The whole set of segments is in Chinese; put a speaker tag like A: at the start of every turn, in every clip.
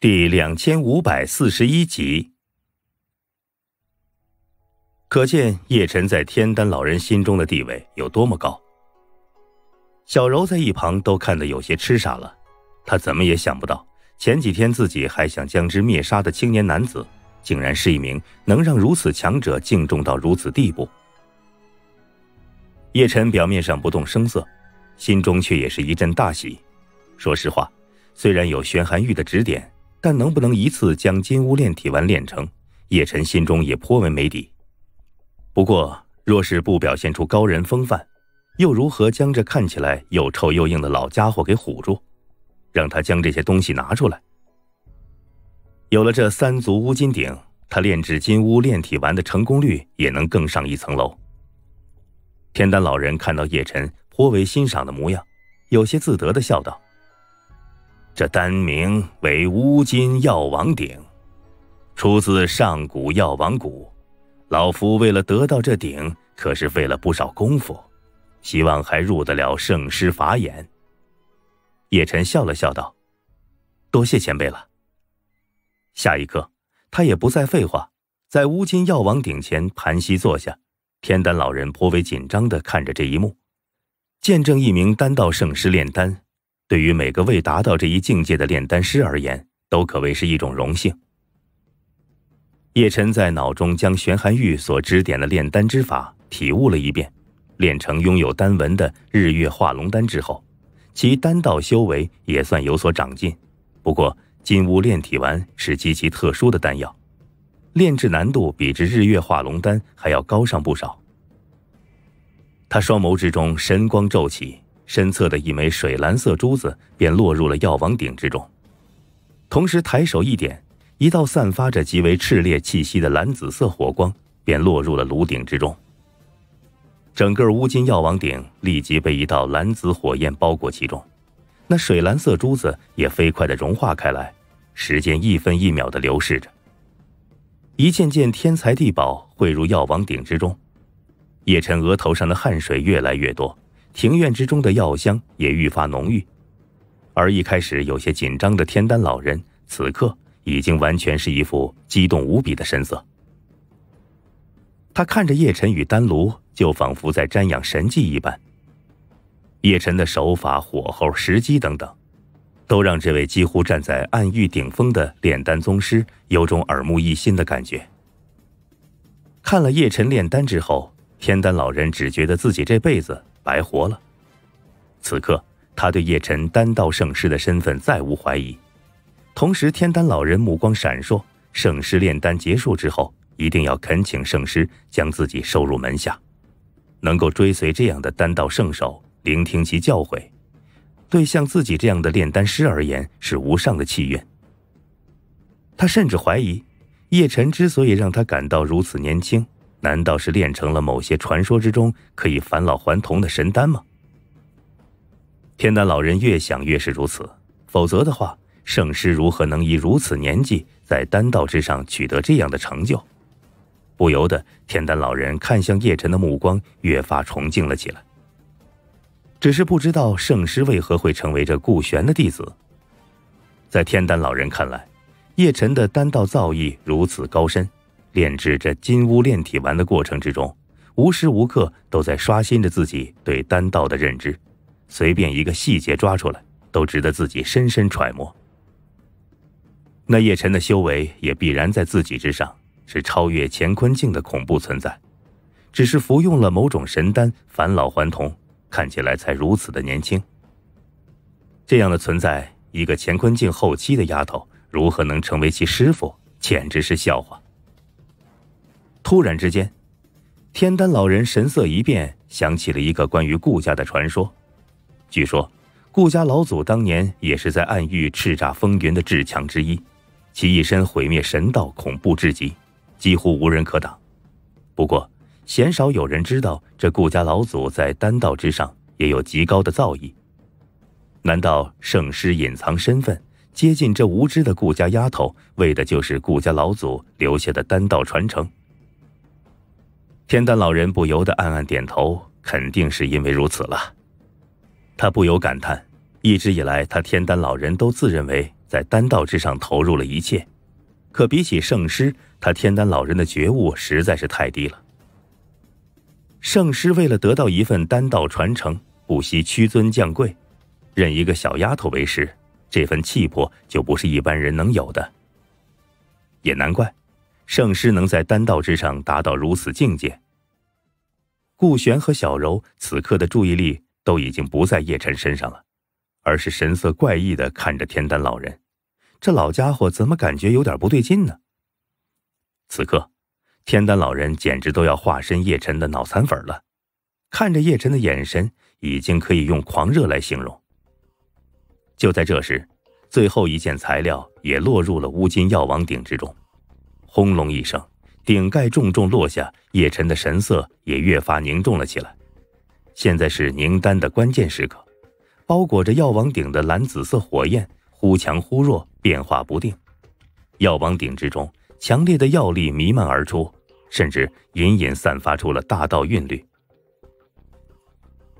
A: 第两千五百四十一集，可见叶晨在天丹老人心中的地位有多么高。小柔在一旁都看得有些痴傻了，他怎么也想不到前几天自己还想将之灭杀的青年男子，竟然是一名能让如此强者敬重到如此地步。叶晨表面上不动声色，心中却也是一阵大喜。说实话，虽然有玄寒玉的指点。但能不能一次将金乌炼体丸炼成，叶晨心中也颇为没底。不过，若是不表现出高人风范，又如何将这看起来又臭又硬的老家伙给唬住，让他将这些东西拿出来？有了这三足乌金鼎，他炼制金乌炼体丸的成功率也能更上一层楼。天丹老人看到叶晨颇为欣赏的模样，有些自得的笑道。这丹名为乌金药王鼎，出自上古药王谷。老夫为了得到这鼎，可是费了不少功夫，希望还入得了圣师法眼。叶晨笑了笑道：“多谢前辈了。”下一刻，他也不再废话，在乌金药王鼎前盘膝坐下。天丹老人颇为紧张地看着这一幕，见证一名丹道圣师炼丹。对于每个未达到这一境界的炼丹师而言，都可谓是一种荣幸。叶辰在脑中将玄寒玉所指点的炼丹之法体悟了一遍，炼成拥有丹纹的日月化龙丹之后，其丹道修为也算有所长进。不过，金乌炼体丸是极其特殊的丹药，炼制难度比之日月化龙丹还要高上不少。他双眸之中神光骤起。身侧的一枚水蓝色珠子便落入了药王鼎之中，同时抬手一点，一道散发着极为炽烈气息的蓝紫色火光便落入了炉鼎之中。整个乌金药王鼎立即被一道蓝紫火焰包裹其中，那水蓝色珠子也飞快的融化开来。时间一分一秒的流逝着，一件件天材地宝汇入药王鼎之中，叶辰额头上的汗水越来越多。庭院之中的药香也愈发浓郁，而一开始有些紧张的天丹老人，此刻已经完全是一副激动无比的神色。他看着叶晨与丹炉，就仿佛在瞻仰神迹一般。叶晨的手法、火候、时机等等，都让这位几乎站在暗域顶峰的炼丹宗师有种耳目一新的感觉。看了叶晨炼丹之后，天丹老人只觉得自己这辈子。白活了！此刻，他对叶辰丹道圣师的身份再无怀疑。同时，天丹老人目光闪烁，圣师炼丹结束之后，一定要恳请圣师将自己收入门下。能够追随这样的丹道圣手，聆听其教诲，对像自己这样的炼丹师而言是无上的气运。他甚至怀疑，叶辰之所以让他感到如此年轻。难道是练成了某些传说之中可以返老还童的神丹吗？天丹老人越想越是如此，否则的话，圣师如何能以如此年纪在丹道之上取得这样的成就？不由得，天丹老人看向叶辰的目光越发崇敬了起来。只是不知道圣师为何会成为这顾玄的弟子。在天丹老人看来，叶辰的丹道造诣如此高深。炼制这金乌炼体丸的过程之中，无时无刻都在刷新着自己对丹道的认知，随便一个细节抓出来，都值得自己深深揣摩。那叶辰的修为也必然在自己之上，是超越乾坤境的恐怖存在，只是服用了某种神丹返老还童，看起来才如此的年轻。这样的存在，一个乾坤境后期的丫头如何能成为其师傅？简直是笑话。突然之间，天丹老人神色一变，想起了一个关于顾家的传说。据说，顾家老祖当年也是在暗域叱咤风云的至强之一，其一身毁灭神道恐怖至极，几乎无人可挡。不过，鲜少有人知道，这顾家老祖在丹道之上也有极高的造诣。难道圣师隐藏身份，接近这无知的顾家丫头，为的就是顾家老祖留下的丹道传承？天丹老人不由得暗暗点头，肯定是因为如此了。他不由感叹：一直以来，他天丹老人都自认为在丹道之上投入了一切，可比起圣师，他天丹老人的觉悟实在是太低了。圣师为了得到一份丹道传承，不惜屈尊降贵，认一个小丫头为师，这份气魄就不是一般人能有的。也难怪。圣师能在丹道之上达到如此境界，顾玄和小柔此刻的注意力都已经不在叶晨身上了，而是神色怪异的看着天丹老人。这老家伙怎么感觉有点不对劲呢？此刻，天丹老人简直都要化身叶晨的脑残粉了，看着叶晨的眼神已经可以用狂热来形容。就在这时，最后一件材料也落入了乌金药王鼎之中。轰隆一声，顶盖重重落下，叶晨的神色也越发凝重了起来。现在是凝丹的关键时刻，包裹着药王鼎的蓝紫色火焰忽强忽弱，变化不定。药王鼎之中，强烈的药力弥漫而出，甚至隐隐散发出了大道韵律。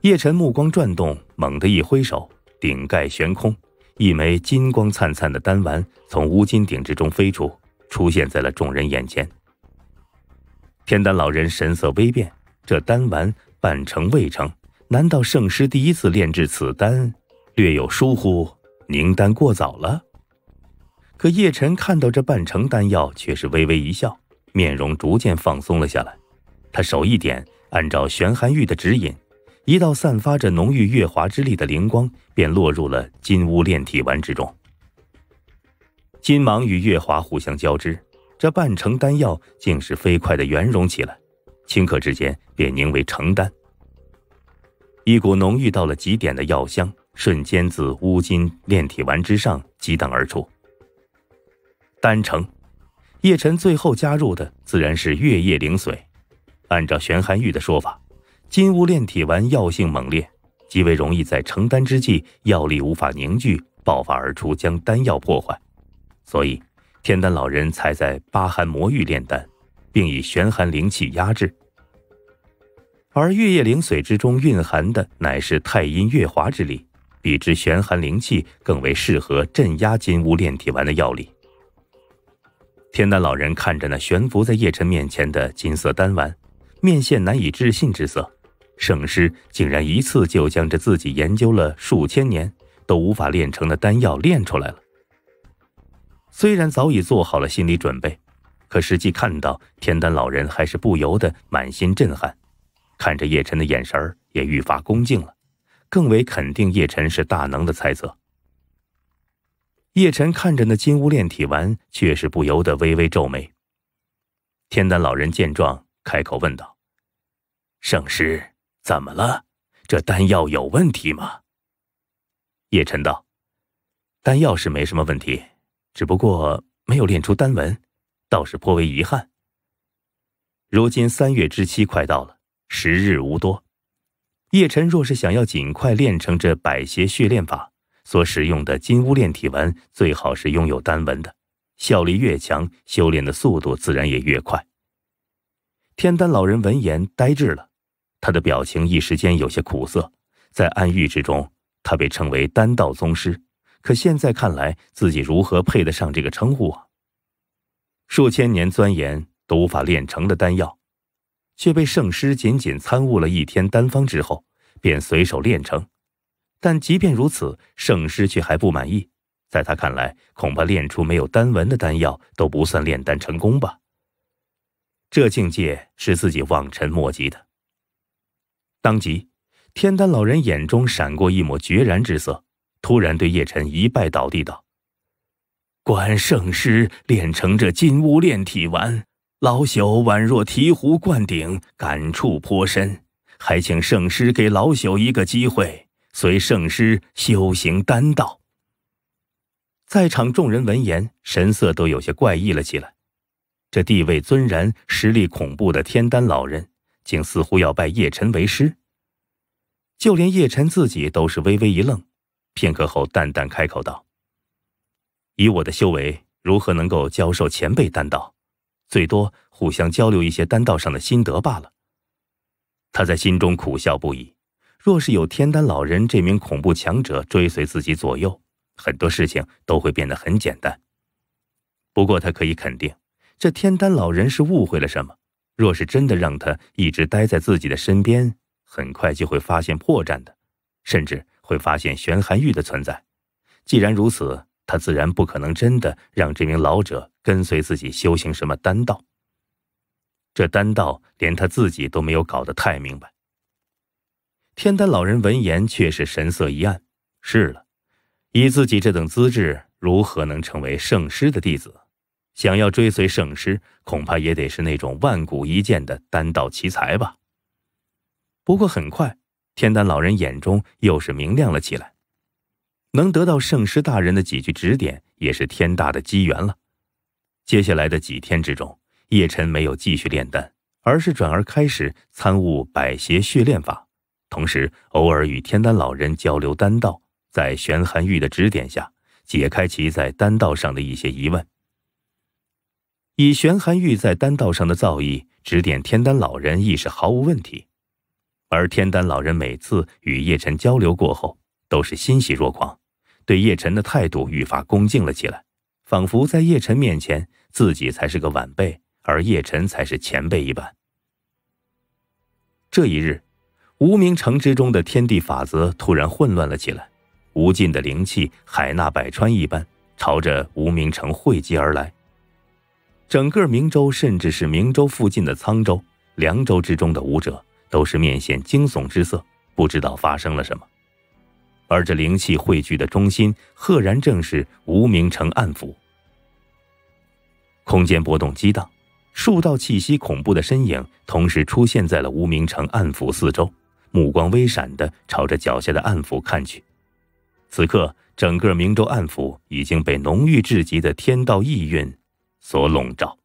A: 叶晨目光转动，猛地一挥手，顶盖悬空，一枚金光灿灿的丹丸从乌金鼎之中飞出。出现在了众人眼前，天丹老人神色微变，这丹丸半成未成，难道圣师第一次炼制此丹略有疏忽，凝丹过早了？可叶辰看到这半成丹药，却是微微一笑，面容逐渐放松了下来。他手一点，按照玄寒玉的指引，一道散发着浓郁月华之力的灵光便落入了金乌炼体丸之中。金芒与月华互相交织，这半成丹药竟是飞快地圆融起来，顷刻之间便凝为成丹。一股浓郁到了极点的药香，瞬间自乌金炼体丸之上激荡而出。丹成，叶辰最后加入的自然是月夜灵髓。按照玄寒玉的说法，金乌炼体丸药性猛烈，极为容易在成丹之际药力无法凝聚爆发而出，将丹药破坏。所以，天丹老人才在八寒魔域炼丹，并以玄寒灵气压制。而月夜灵髓之中蕴含的乃是太阴月华之力，比之玄寒灵气更为适合镇压金乌炼体丸的药力。天丹老人看着那悬浮在叶辰面前的金色丹丸，面现难以置信之色：圣师竟然一次就将这自己研究了数千年都无法炼成的丹药炼出来了！虽然早已做好了心理准备，可实际看到天丹老人，还是不由得满心震撼，看着叶辰的眼神儿也愈发恭敬了，更为肯定叶辰是大能的猜测。叶晨看着那金乌炼体丸，却是不由得微微皱眉。天丹老人见状，开口问道：“圣师怎么了？这丹药有问题吗？”叶辰道：“丹药是没什么问题。”只不过没有练出丹纹，倒是颇为遗憾。如今三月之期快到了，时日无多。叶辰若是想要尽快练成这百邪血炼法，所使用的金乌炼体纹最好是拥有丹纹的，效力越强，修炼的速度自然也越快。天丹老人闻言呆滞了，他的表情一时间有些苦涩，在暗喻之中，他被称为丹道宗师。可现在看来，自己如何配得上这个称呼啊？数千年钻研都无法炼成的丹药，却被圣师仅仅参悟了一天丹方之后便随手炼成。但即便如此，圣师却还不满意。在他看来，恐怕炼出没有丹纹的丹药都不算炼丹成功吧？这境界是自己望尘莫及的。当即，天丹老人眼中闪过一抹决然之色。突然对叶辰一拜倒地，道：“观圣师炼成这金乌炼体丸，老朽宛若醍醐灌顶，感触颇深。还请圣师给老朽一个机会，随圣师修行丹道。”在场众人闻言，神色都有些怪异了起来。这地位尊然、实力恐怖的天丹老人，竟似乎要拜叶辰为师。就连叶辰自己都是微微一愣。片刻后，淡淡开口道：“以我的修为，如何能够教授前辈丹道？最多互相交流一些丹道上的心得罢了。”他在心中苦笑不已。若是有天丹老人这名恐怖强者追随自己左右，很多事情都会变得很简单。不过，他可以肯定，这天丹老人是误会了什么。若是真的让他一直待在自己的身边，很快就会发现破绽的，甚至……会发现玄寒玉的存在。既然如此，他自然不可能真的让这名老者跟随自己修行什么丹道。这丹道连他自己都没有搞得太明白。天丹老人闻言，却是神色一暗。是了，以自己这等资质，如何能成为圣师的弟子？想要追随圣师，恐怕也得是那种万古一见的丹道奇才吧。不过很快。天丹老人眼中又是明亮了起来，能得到圣师大人的几句指点，也是天大的机缘了。接下来的几天之中，叶辰没有继续炼丹，而是转而开始参悟百邪血炼法，同时偶尔与天丹老人交流丹道，在玄寒玉的指点下，解开其在丹道上的一些疑问。以玄寒玉在丹道上的造诣，指点天丹老人亦是毫无问题。而天丹老人每次与叶晨交流过后，都是欣喜若狂，对叶晨的态度愈发恭敬了起来，仿佛在叶晨面前自己才是个晚辈，而叶晨才是前辈一般。这一日，无名城之中的天地法则突然混乱了起来，无尽的灵气海纳百川一般朝着无名城汇集而来。整个明州，甚至是明州附近的沧州、凉州之中的武者。都是面现惊悚之色，不知道发生了什么。而这灵气汇聚的中心，赫然正是无名城暗府。空间波动激荡，数道气息恐怖的身影同时出现在了无名城暗府四周，目光微闪的朝着脚下的暗府看去。此刻，整个明州暗府已经被浓郁至极的天道意蕴所笼罩。